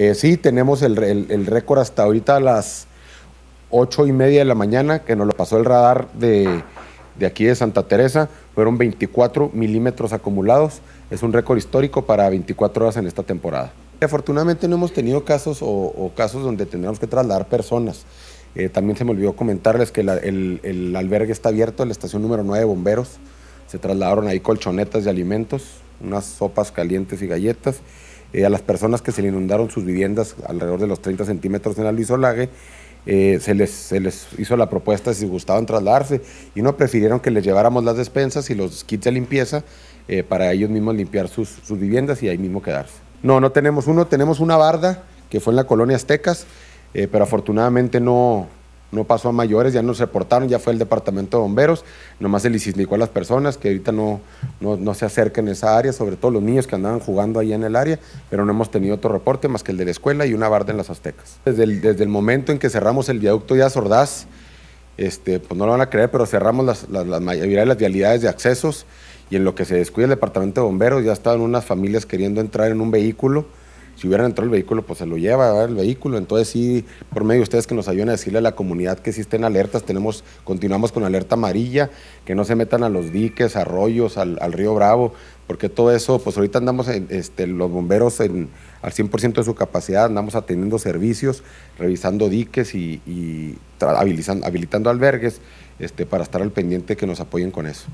Eh, sí, tenemos el, récord hasta ahorita a las ocho y media de la mañana, que nos lo pasó el radar de, aquí de Santa Teresa, fueron 24 milímetros acumulados. Es un récord histórico para 24 horas en esta temporada. Afortunadamente no hemos tenido casos o, casos donde tendríamos que trasladar personas. Eh, también se me olvidó comentarles que el, el, albergue está abierto, la estación número 9 de bomberos. Se trasladaron ahí colchonetas de alimentos, unas sopas calientes y galletas. Eh, a las personas que se le inundaron sus viviendas alrededor de los 30 centímetros en la eh, se, les, se les hizo la propuesta si gustaban trasladarse y no prefirieron que les lleváramos las despensas y los kits de limpieza eh, para ellos mismos limpiar sus, sus viviendas y ahí mismo quedarse. No, no tenemos uno, tenemos una barda que fue en la colonia Aztecas, pero afortunadamente no, no pasó a mayores, ya nos reportaron, ya fue el departamento de bomberos, nomás se les a las personas que ahorita no, no, se acerquen a esa área, sobre todo los niños que andaban jugando ahí en el área, pero no hemos tenido otro reporte más que el de la escuela y una barda en las aztecas. Desde el, desde el momento en que cerramos el viaducto ya Sordaz, este, pues no lo van a creer, pero cerramos las, mayoría de las vialidades de accesos y en lo que se descuida el departamento de bomberos ya estaban unas familias queriendo entrar en un vehículo si hubieran entrado el vehículo, pues se lo lleva el vehículo. Entonces sí, por medio de ustedes que nos ayuden a decirle a la comunidad que existen alertas, tenemos, continuamos con alerta amarilla, que no se metan a los diques, arroyos, al, río Bravo, porque todo eso, pues ahorita andamos este, los bomberos en, al 100% de su capacidad, andamos atendiendo servicios, revisando diques y, habilitando albergues este, para estar al pendiente que nos apoyen con eso.